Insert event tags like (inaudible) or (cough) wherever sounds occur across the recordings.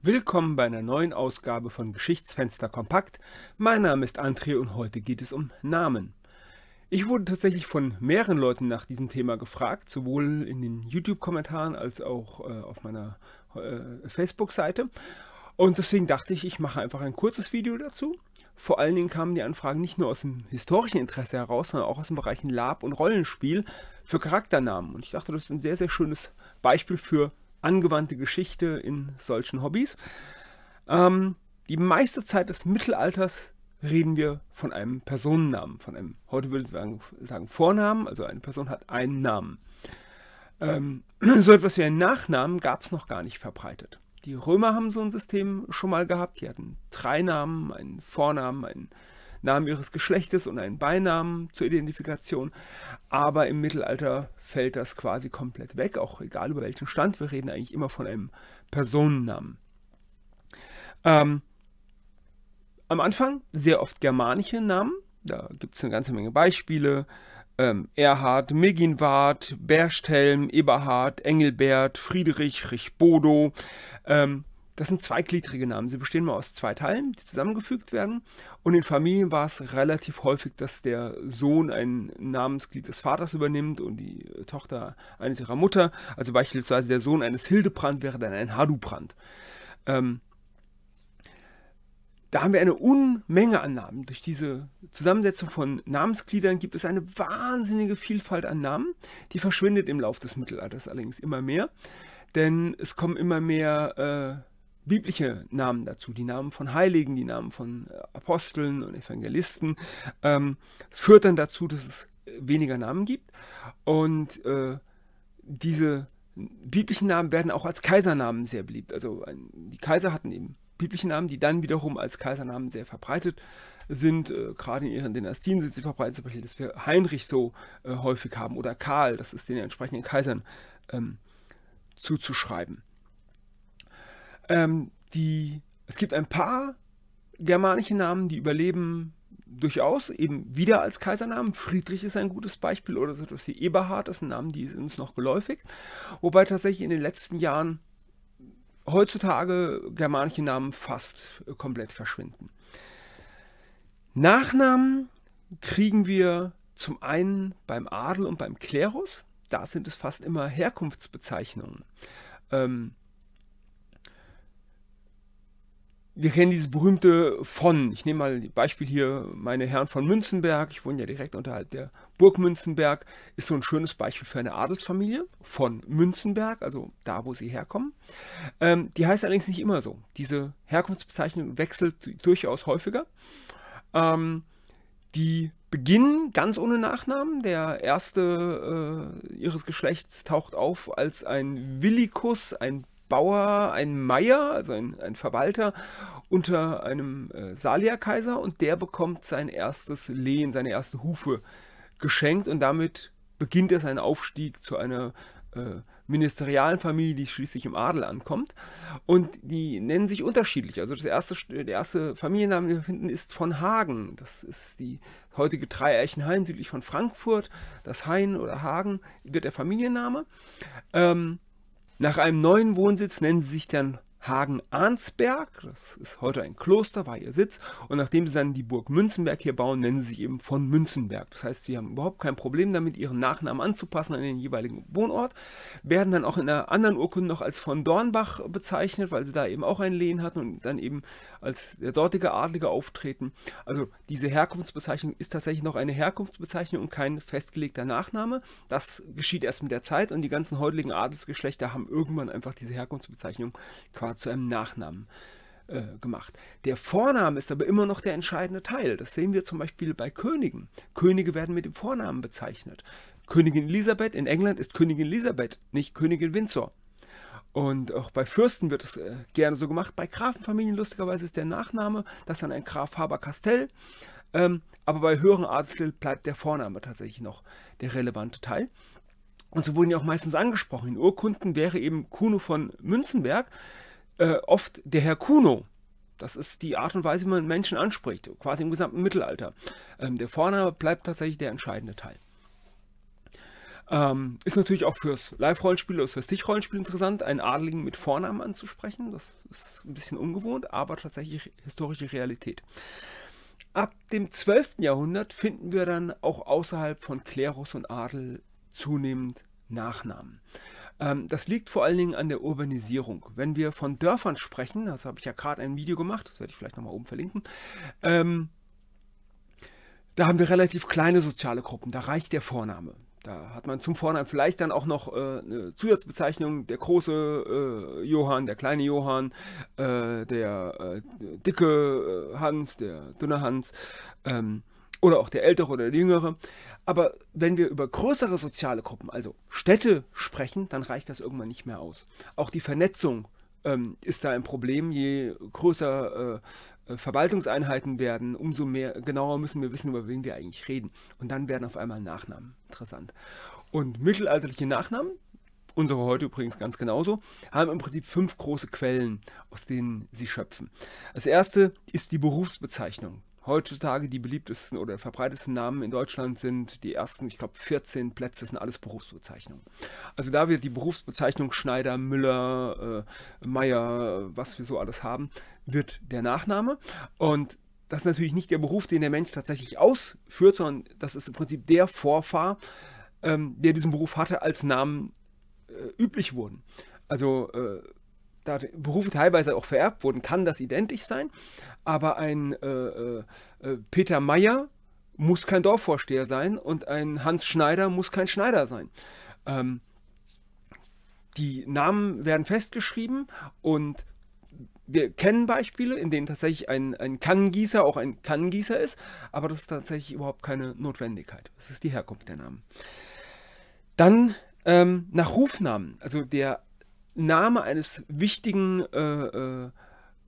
Willkommen bei einer neuen Ausgabe von Geschichtsfenster Kompakt. Mein Name ist André und heute geht es um Namen. Ich wurde tatsächlich von mehreren Leuten nach diesem Thema gefragt, sowohl in den YouTube-Kommentaren als auch äh, auf meiner äh, Facebook-Seite. Und deswegen dachte ich, ich mache einfach ein kurzes Video dazu. Vor allen Dingen kamen die Anfragen nicht nur aus dem historischen Interesse heraus, sondern auch aus den Bereichen Lab und Rollenspiel für Charakternamen. Und ich dachte, das ist ein sehr, sehr schönes Beispiel für angewandte Geschichte in solchen Hobbys. Ähm, die meiste Zeit des Mittelalters reden wir von einem Personennamen, von einem, heute würde ich sagen, Vornamen, also eine Person hat einen Namen. Ähm, (clears throat) so etwas wie einen Nachnamen gab es noch gar nicht verbreitet. Die Römer haben so ein System schon mal gehabt, die hatten drei Namen, einen Vornamen, einen Namen ihres Geschlechtes und einen Beinamen zur Identifikation. Aber im Mittelalter fällt das quasi komplett weg, auch egal über welchen Stand. Wir reden eigentlich immer von einem Personennamen. Ähm, am Anfang sehr oft germanische Namen. Da gibt es eine ganze Menge Beispiele. Ähm, Erhard, Meginwart, Berchtelm, Eberhard, Engelbert, Friedrich, Richbodo. Ähm, das sind zweigliedrige Namen. Sie bestehen mal aus zwei Teilen, die zusammengefügt werden. Und in Familien war es relativ häufig, dass der Sohn ein Namensglied des Vaters übernimmt und die Tochter eines ihrer Mutter. Also beispielsweise der Sohn eines Hildebrand wäre dann ein Hadubrand. Ähm, da haben wir eine Unmenge an Namen. Durch diese Zusammensetzung von Namensgliedern gibt es eine wahnsinnige Vielfalt an Namen. Die verschwindet im Laufe des Mittelalters allerdings immer mehr, denn es kommen immer mehr äh, biblische Namen dazu, die Namen von Heiligen, die Namen von äh, Aposteln und Evangelisten, ähm, führt dann dazu, dass es weniger Namen gibt. Und äh, diese biblischen Namen werden auch als Kaisernamen sehr beliebt. Also ein, die Kaiser hatten eben biblische Namen, die dann wiederum als Kaisernamen sehr verbreitet sind. Äh, gerade in ihren Dynastien sind sie verbreitet, zum Beispiel, dass wir Heinrich so äh, häufig haben oder Karl, das ist den entsprechenden Kaisern ähm, zuzuschreiben. Ähm, die, es gibt ein paar germanische Namen, die überleben durchaus eben wieder als Kaisernamen. Friedrich ist ein gutes Beispiel oder so etwas wie Eberhard das ist ein Name, die ist uns noch geläufig. Wobei tatsächlich in den letzten Jahren heutzutage germanische Namen fast äh, komplett verschwinden. Nachnamen kriegen wir zum einen beim Adel und beim Klerus. Da sind es fast immer Herkunftsbezeichnungen. Ähm, wir kennen dieses berühmte von. Ich nehme mal Beispiel hier meine Herren von Münzenberg. Ich wohne ja direkt unterhalb der Burg Münzenberg. Ist so ein schönes Beispiel für eine Adelsfamilie von Münzenberg, also da, wo sie herkommen. Ähm, die heißt allerdings nicht immer so. Diese Herkunftsbezeichnung wechselt durchaus häufiger. Ähm, die beginnen ganz ohne Nachnamen. Der erste äh, ihres Geschlechts taucht auf als ein Willikus, ein Bauer, ein Meier, also ein, ein Verwalter, unter einem äh, salia und der bekommt sein erstes Lehen, seine erste Hufe geschenkt und damit beginnt er seinen Aufstieg zu einer äh, ministerialen Familie, die schließlich im Adel ankommt. Und die nennen sich unterschiedlich. Also das erste, der erste Familienname, den wir finden, ist von Hagen. Das ist die heutige Dreieichenhain südlich von Frankfurt. Das Hain oder Hagen wird der Familienname. Ähm, nach einem neuen Wohnsitz nennen sie sich dann Hagen-Arnsberg. Das ist heute ein Kloster, war ihr Sitz. Und nachdem sie dann die Burg Münzenberg hier bauen, nennen sie sich eben von Münzenberg. Das heißt, sie haben überhaupt kein Problem damit, ihren Nachnamen anzupassen an den jeweiligen Wohnort. Werden dann auch in einer anderen Urkunde noch als von Dornbach bezeichnet, weil sie da eben auch ein Lehen hatten und dann eben als der dortige Adlige auftreten. Also diese Herkunftsbezeichnung ist tatsächlich noch eine Herkunftsbezeichnung und kein festgelegter Nachname. Das geschieht erst mit der Zeit und die ganzen heutigen Adelsgeschlechter haben irgendwann einfach diese Herkunftsbezeichnung quasi zu einem Nachnamen äh, gemacht. Der Vorname ist aber immer noch der entscheidende Teil. Das sehen wir zum Beispiel bei Königen. Könige werden mit dem Vornamen bezeichnet. Königin Elisabeth in England ist Königin Elisabeth, nicht Königin Windsor. Und auch bei Fürsten wird das äh, gerne so gemacht. Bei Grafenfamilien lustigerweise ist der Nachname, das dann ein Graf Haber-Castell. Ähm, aber bei höheren Adelstitel bleibt der Vorname tatsächlich noch der relevante Teil. Und so wurden ja auch meistens angesprochen. In Urkunden wäre eben Kuno von Münzenberg äh, oft der Herr Kuno. Das ist die Art und Weise, wie man Menschen anspricht, quasi im gesamten Mittelalter. Ähm, der Vorname bleibt tatsächlich der entscheidende Teil. Ähm, ist natürlich auch fürs Live-Rollenspiel oder fürs stich rollenspiel interessant, einen Adeligen mit Vornamen anzusprechen. Das ist ein bisschen ungewohnt, aber tatsächlich historische Realität. Ab dem 12. Jahrhundert finden wir dann auch außerhalb von Klerus und Adel zunehmend Nachnamen. Ähm, das liegt vor allen Dingen an der Urbanisierung. Wenn wir von Dörfern sprechen, das habe ich ja gerade ein Video gemacht, das werde ich vielleicht nochmal oben verlinken, ähm, da haben wir relativ kleine soziale Gruppen, da reicht der Vorname. Da hat man zum Vornamen vielleicht dann auch noch äh, eine Zusatzbezeichnung, der große äh, Johann, der kleine Johann, äh, der äh, dicke äh, Hans, der dünne Hans. Ähm, oder auch der Ältere oder der Jüngere. Aber wenn wir über größere soziale Gruppen, also Städte, sprechen, dann reicht das irgendwann nicht mehr aus. Auch die Vernetzung ähm, ist da ein Problem. Je größer äh, äh, Verwaltungseinheiten werden, umso mehr genauer müssen wir wissen, über wen wir eigentlich reden. Und dann werden auf einmal Nachnamen interessant. Und mittelalterliche Nachnamen, unsere heute übrigens ganz genauso, haben im Prinzip fünf große Quellen, aus denen sie schöpfen. Das erste ist die Berufsbezeichnung heutzutage die beliebtesten oder verbreitetsten Namen in Deutschland sind die ersten, ich glaube, 14 Plätze sind alles Berufsbezeichnungen. Also da wird die Berufsbezeichnung Schneider, Müller, äh, Meier, was wir so alles haben, wird der Nachname. Und das ist natürlich nicht der Beruf, den der Mensch tatsächlich ausführt, sondern das ist im Prinzip der Vorfahr, ähm, der diesen Beruf hatte, als Namen äh, üblich wurden. Also äh, da Berufe teilweise auch vererbt wurden, kann das identisch sein. Aber ein äh, äh, äh, Peter Meyer muss kein Dorfvorsteher sein und ein Hans Schneider muss kein Schneider sein. Ähm, die Namen werden festgeschrieben und wir kennen Beispiele, in denen tatsächlich ein, ein Kanngießer auch ein Kannengießer ist, aber das ist tatsächlich überhaupt keine Notwendigkeit. Das ist die Herkunft der Namen. Dann ähm, nach Rufnamen. Also der Name eines wichtigen äh, äh,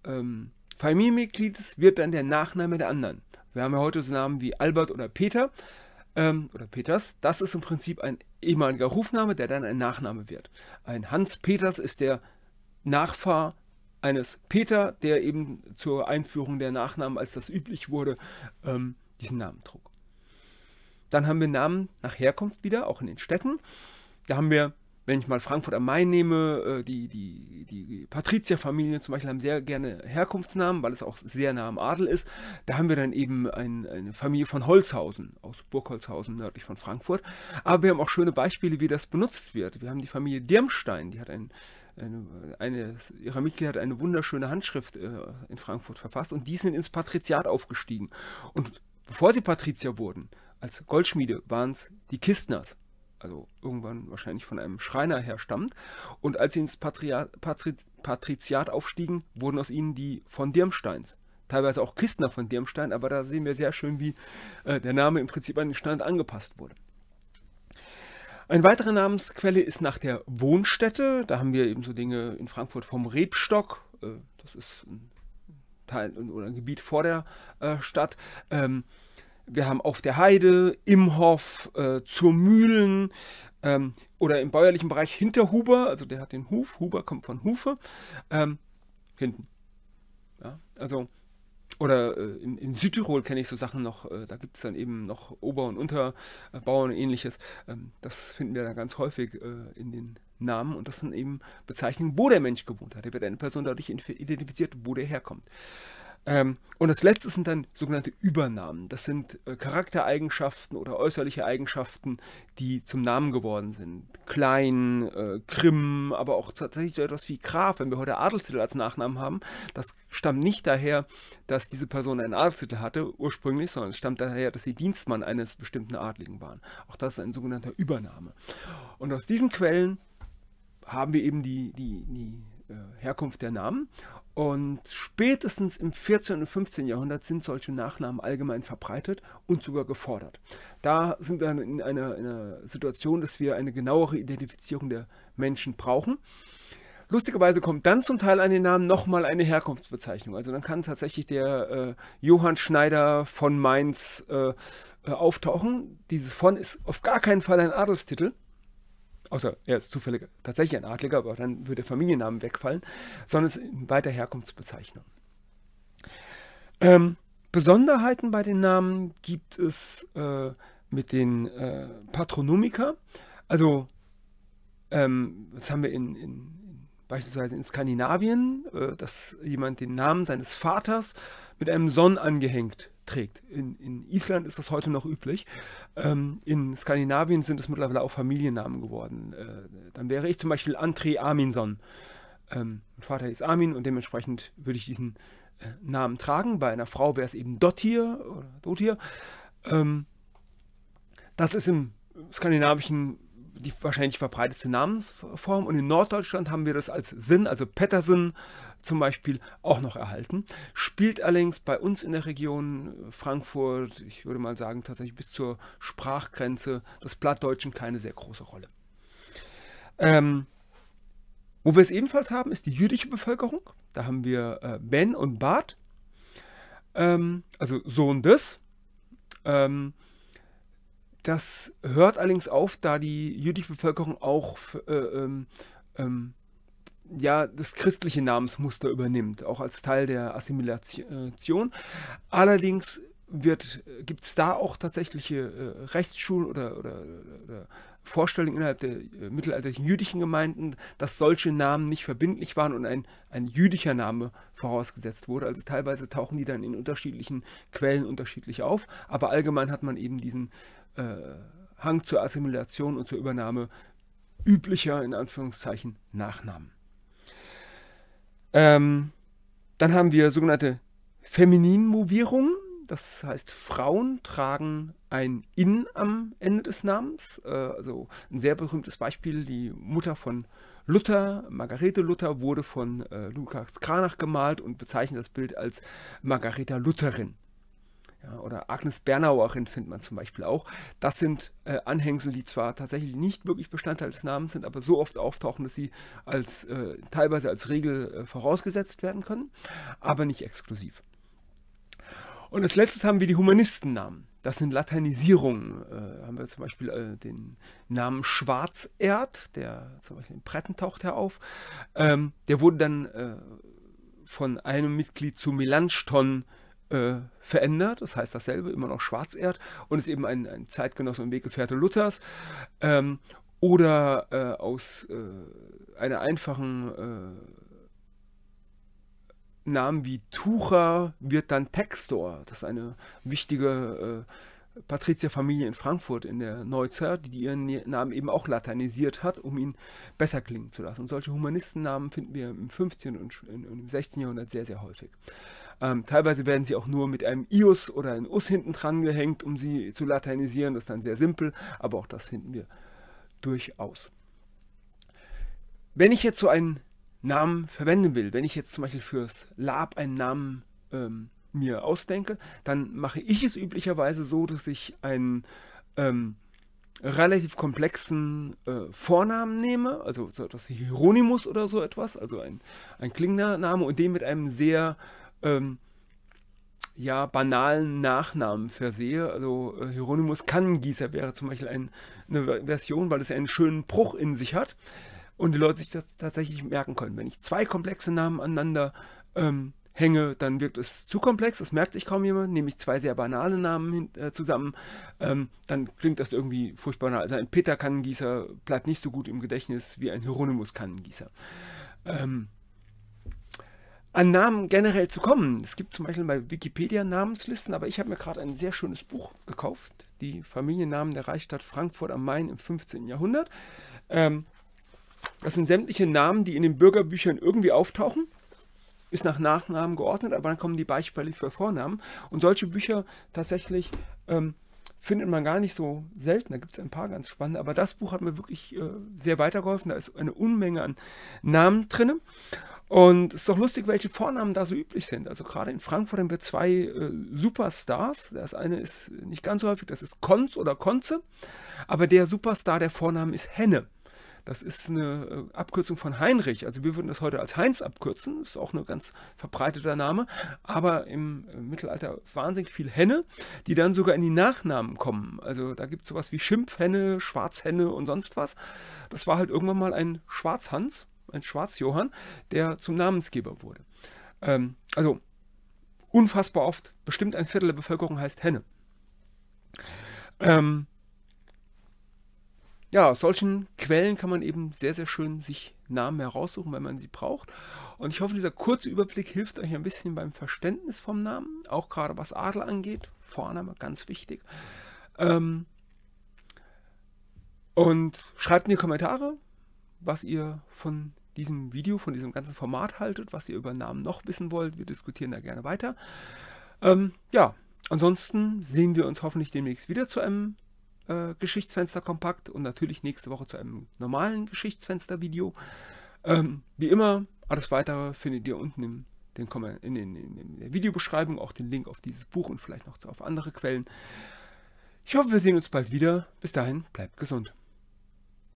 ähm, Familienmitgliedes wird dann der Nachname der anderen. Wir haben ja heute so Namen wie Albert oder Peter ähm, oder Peters. Das ist im Prinzip ein ehemaliger Rufname, der dann ein Nachname wird. Ein Hans Peters ist der Nachfahr eines Peter, der eben zur Einführung der Nachnamen, als das üblich wurde, ähm, diesen Namen trug. Dann haben wir Namen nach Herkunft wieder, auch in den Städten. Da haben wir wenn ich mal Frankfurt am Main nehme, äh, die, die, die Patrizierfamilien zum Beispiel haben sehr gerne Herkunftsnamen, weil es auch sehr nah am Adel ist. Da haben wir dann eben ein, eine Familie von Holzhausen, aus Burgholzhausen nördlich von Frankfurt. Aber wir haben auch schöne Beispiele, wie das benutzt wird. Wir haben die Familie Dirmstein, die hat ein, eine, eine ihrer Mitglieder hat eine wunderschöne Handschrift äh, in Frankfurt verfasst und die sind ins Patriziat aufgestiegen. Und bevor sie Patrizier wurden, als Goldschmiede waren es die Kistners also irgendwann wahrscheinlich von einem Schreiner her stammt. Und als sie ins Patri Patriziat aufstiegen, wurden aus ihnen die von Dirmsteins. Teilweise auch Kistner von Dirmstein, aber da sehen wir sehr schön, wie äh, der Name im Prinzip an den Stand angepasst wurde. Eine weitere Namensquelle ist nach der Wohnstätte. Da haben wir eben so Dinge in Frankfurt vom Rebstock. Äh, das ist ein Teil oder ein Gebiet vor der äh, Stadt. Ähm, wir haben auf der Heide, im Hof, äh, zur Mühlen ähm, oder im bäuerlichen Bereich hinter Huber, also der hat den Huf, Huber kommt von Hufe, ähm, hinten. Ja, also, oder äh, in, in, Südtirol kenne ich so Sachen noch, äh, da gibt es dann eben noch Ober- und Unterbauern und ähnliches. Ähm, das finden wir da ganz häufig äh, in den Namen und das sind eben Bezeichnungen, wo der Mensch gewohnt hat. Da wird eine Person dadurch identifiziert, wo der herkommt. Ähm, und das letzte sind dann sogenannte Übernamen. Das sind äh, Charaktereigenschaften oder äußerliche Eigenschaften, die zum Namen geworden sind. Klein, äh, Krim, aber auch tatsächlich so etwas wie Graf, wenn wir heute Adelstitel als Nachnamen haben. Das stammt nicht daher, dass diese Person einen Adelstitel hatte ursprünglich, sondern es stammt daher, dass sie Dienstmann eines bestimmten Adligen waren. Auch das ist ein sogenannter Übername. Und aus diesen Quellen haben wir eben die, die, die äh, Herkunft der Namen. Und spätestens im 14. und 15. Jahrhundert sind solche Nachnamen allgemein verbreitet und sogar gefordert. Da sind wir in einer, in einer Situation, dass wir eine genauere Identifizierung der Menschen brauchen. Lustigerweise kommt dann zum Teil an den Namen nochmal eine Herkunftsbezeichnung. Also dann kann tatsächlich der äh, Johann Schneider von Mainz äh, äh, auftauchen. Dieses von ist auf gar keinen Fall ein Adelstitel, außer er ist zufällig tatsächlich ein Adliger, aber dann würde der Familienname wegfallen, sondern es sind weiter Herkunftsbezeichnungen. Ähm, Besonderheiten bei den Namen gibt es äh, mit den äh, Patronomica. Also, ähm, das haben wir in, in beispielsweise in Skandinavien, äh, dass jemand den Namen seines Vaters mit einem Son angehängt trägt. In, in Island ist das heute noch üblich. Ähm, in Skandinavien sind es mittlerweile auch Familiennamen geworden. Äh, dann wäre ich zum Beispiel André Arminson. Ähm, mein Vater ist Armin und dementsprechend würde ich diesen äh, Namen tragen. Bei einer Frau wäre es eben Dottir oder Dotir. Ähm, das ist im skandinavischen die wahrscheinlich verbreitetste Namensform. Und in Norddeutschland haben wir das als Sinn, also Pettersen zum Beispiel, auch noch erhalten. Spielt allerdings bei uns in der Region Frankfurt, ich würde mal sagen, tatsächlich bis zur Sprachgrenze des Plattdeutschen keine sehr große Rolle. Ähm, wo wir es ebenfalls haben, ist die jüdische Bevölkerung. Da haben wir äh, Ben und Bart, ähm, also Sohn des. Ähm, das hört allerdings auf, da die jüdische Bevölkerung auch äh, ähm, ähm, ja, das christliche Namensmuster übernimmt, auch als Teil der Assimilation. Allerdings gibt es da auch tatsächliche äh, Rechtsschulen oder, oder, oder Vorstellungen innerhalb der äh, mittelalterlichen jüdischen Gemeinden, dass solche Namen nicht verbindlich waren und ein, ein jüdischer Name vorausgesetzt wurde. Also teilweise tauchen die dann in unterschiedlichen Quellen unterschiedlich auf, aber allgemein hat man eben diesen äh, Hang zur Assimilation und zur Übernahme üblicher, in Anführungszeichen, Nachnamen. Ähm, dann haben wir sogenannte Femininmovierungen. Das heißt, Frauen tragen ein In am Ende des Namens. Äh, also ein sehr berühmtes Beispiel, die Mutter von Luther, Margarete Luther, wurde von äh, Lukas Kranach gemalt und bezeichnet das Bild als Margareta Lutherin. Ja, oder Agnes Bernauerin findet man zum Beispiel auch. Das sind äh, Anhängsel, die zwar tatsächlich nicht wirklich Bestandteil des Namens sind, aber so oft auftauchen, dass sie als, äh, teilweise als Regel äh, vorausgesetzt werden können, aber nicht exklusiv. Und als letztes haben wir die Humanistennamen. Das sind Lateinisierungen. Äh, haben wir zum Beispiel äh, den Namen Schwarzerd, der zum Beispiel in Bretten taucht herauf. Ähm, der wurde dann äh, von einem Mitglied zu Melanchthon äh, verändert, das heißt dasselbe, immer noch Schwarzerd und ist eben ein, ein Zeitgenosse und Weggefährte Luthers. Ähm, oder äh, aus äh, einer einfachen äh, Namen wie Tucher wird dann Textor. Das ist eine wichtige äh, Patrizierfamilie in Frankfurt in der Neuzeit, die ihren Namen eben auch lateinisiert hat, um ihn besser klingen zu lassen. Und solche Humanistennamen finden wir im 15. und im 16. Jahrhundert sehr, sehr häufig. Ähm, teilweise werden sie auch nur mit einem Ius oder einem Us hinten dran gehängt, um sie zu lateinisieren. Das ist dann sehr simpel, aber auch das finden wir durchaus. Wenn ich jetzt so einen Namen verwenden will, wenn ich jetzt zum Beispiel fürs Lab einen Namen ähm, mir ausdenke, dann mache ich es üblicherweise so, dass ich einen ähm, relativ komplexen äh, Vornamen nehme, also so etwas wie Hieronymus oder so etwas, also ein, ein klingender Name und den mit einem sehr ähm, ja, banalen Nachnamen versehe. Also äh, Hieronymus Kannengießer wäre zum Beispiel ein, eine Version, weil es einen schönen Bruch in sich hat und die Leute sich das tatsächlich merken können. Wenn ich zwei komplexe Namen aneinander ähm, hänge, dann wirkt es zu komplex, das merkt sich kaum jemand. Nehme ich zwei sehr banale Namen äh, zusammen, ähm, dann klingt das irgendwie furchtbar. Banal. Also ein Peter Kannengießer bleibt nicht so gut im Gedächtnis wie ein Hieronymus Kannengießer. Ähm, an Namen generell zu kommen. Es gibt zum Beispiel bei Wikipedia Namenslisten, aber ich habe mir gerade ein sehr schönes Buch gekauft, die Familiennamen der Reichsstadt Frankfurt am Main im 15. Jahrhundert. Ähm, das sind sämtliche Namen, die in den Bürgerbüchern irgendwie auftauchen. Ist nach Nachnamen geordnet, aber dann kommen die Beispiele für Vornamen. Und solche Bücher tatsächlich ähm, findet man gar nicht so selten. Da gibt es ein paar ganz spannende. Aber das Buch hat mir wirklich äh, sehr weitergeholfen. Da ist eine Unmenge an Namen drin. Und es ist doch lustig, welche Vornamen da so üblich sind. Also gerade in Frankfurt haben wir zwei äh, Superstars. Das eine ist nicht ganz so häufig, das ist Konz oder Konze. Aber der Superstar, der Vornamen ist Henne. Das ist eine äh, Abkürzung von Heinrich. Also wir würden das heute als Heinz abkürzen. Ist auch ein ganz verbreiteter Name. Aber im äh, Mittelalter wahnsinnig viel Henne, die dann sogar in die Nachnamen kommen. Also da gibt es sowas wie Schimpfhenne, Schwarzhenne und sonst was. Das war halt irgendwann mal ein Schwarzhans ein Schwarz-Johann, der zum Namensgeber wurde. Ähm, also unfassbar oft. Bestimmt ein Viertel der Bevölkerung heißt Henne. Ähm, ja, aus solchen Quellen kann man eben sehr, sehr schön sich Namen heraussuchen, wenn man sie braucht. Und ich hoffe, dieser kurze Überblick hilft euch ein bisschen beim Verständnis vom Namen, auch gerade was Adel angeht. Vorname ganz wichtig. Ähm, und schreibt in die Kommentare, was ihr von diesem Video, von diesem ganzen Format haltet, was ihr über Namen noch wissen wollt. Wir diskutieren da gerne weiter. Ähm, ja, ansonsten sehen wir uns hoffentlich demnächst wieder zu einem äh, Geschichtsfenster Kompakt und natürlich nächste Woche zu einem normalen Geschichtsfenster Video. Ähm, wie immer, alles weitere findet ihr unten im, den, in, den, in der Videobeschreibung, auch den Link auf dieses Buch und vielleicht noch auf andere Quellen. Ich hoffe, wir sehen uns bald wieder. Bis dahin, bleibt gesund.